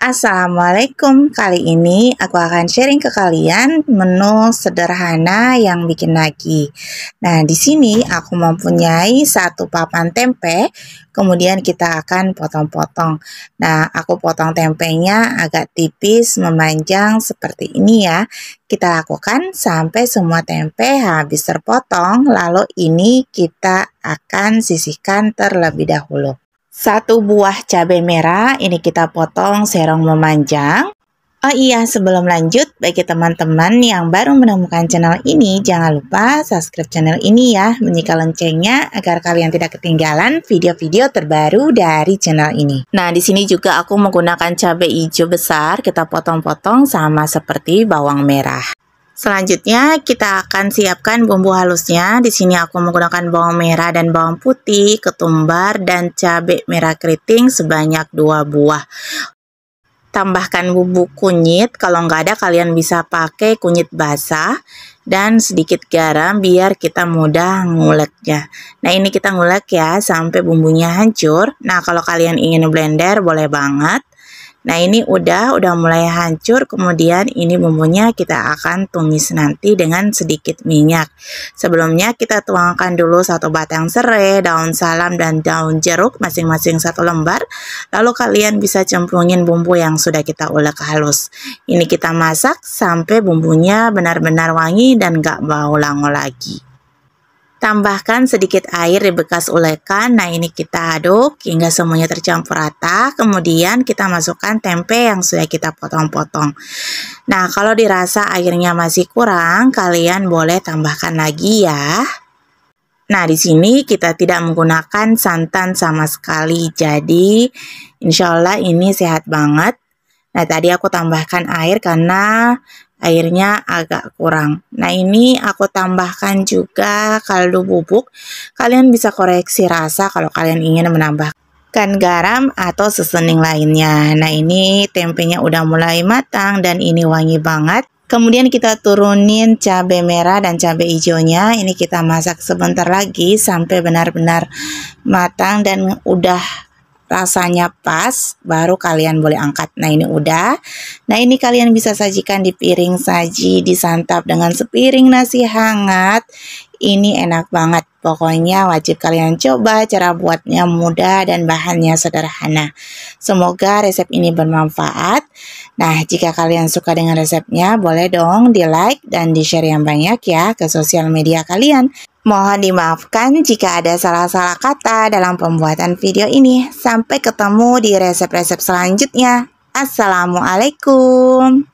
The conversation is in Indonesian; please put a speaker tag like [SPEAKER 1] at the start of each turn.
[SPEAKER 1] Assalamualaikum, kali ini aku akan sharing ke kalian menu sederhana yang bikin nagih. Nah, di sini aku mempunyai satu papan tempe, kemudian kita akan potong-potong. Nah, aku potong tempenya agak tipis, memanjang seperti ini ya. Kita lakukan sampai semua tempe habis terpotong, lalu ini kita akan sisihkan terlebih dahulu. Satu buah cabai merah, ini kita potong serong memanjang. Oh iya, sebelum lanjut, bagi teman-teman yang baru menemukan channel ini, jangan lupa subscribe channel ini ya, menyikal loncengnya agar kalian tidak ketinggalan video-video terbaru dari channel ini. Nah, di sini juga aku menggunakan cabai hijau besar, kita potong-potong sama seperti bawang merah. Selanjutnya kita akan siapkan bumbu halusnya. Di sini aku menggunakan bawang merah dan bawang putih, ketumbar dan cabai merah keriting sebanyak 2 buah. Tambahkan bumbu kunyit, kalau nggak ada kalian bisa pakai kunyit basah dan sedikit garam biar kita mudah nguleknya. Nah ini kita ngulek ya sampai bumbunya hancur. Nah kalau kalian ingin blender boleh banget. Nah ini udah, udah mulai hancur kemudian ini bumbunya kita akan tumis nanti dengan sedikit minyak Sebelumnya kita tuangkan dulu satu batang serai, daun salam dan daun jeruk masing-masing satu lembar Lalu kalian bisa cemplungin bumbu yang sudah kita ulek halus Ini kita masak sampai bumbunya benar-benar wangi dan gak bau lango lagi Tambahkan sedikit air di bekas ulekan. Nah, ini kita aduk hingga semuanya tercampur rata. Kemudian kita masukkan tempe yang sudah kita potong-potong. Nah, kalau dirasa airnya masih kurang, kalian boleh tambahkan lagi ya. Nah, di sini kita tidak menggunakan santan sama sekali. Jadi, insya Allah ini sehat banget. Nah, tadi aku tambahkan air karena airnya agak kurang. Nah ini aku tambahkan juga kaldu bubuk. Kalian bisa koreksi rasa kalau kalian ingin menambahkan garam atau seasoning lainnya. Nah ini tempenya udah mulai matang dan ini wangi banget. Kemudian kita turunin cabai merah dan cabai hijaunya. Ini kita masak sebentar lagi sampai benar-benar matang dan udah rasanya pas, baru kalian boleh angkat. Nah ini udah. Nah ini kalian bisa sajikan di piring saji, disantap dengan sepiring nasi hangat. Ini enak banget. Pokoknya wajib kalian coba cara buatnya mudah dan bahannya sederhana. Semoga resep ini bermanfaat. Nah, jika kalian suka dengan resepnya, boleh dong di like dan di share yang banyak ya ke sosial media kalian. Mohon dimaafkan jika ada salah-salah kata dalam pembuatan video ini. Sampai ketemu di resep-resep selanjutnya. Assalamualaikum.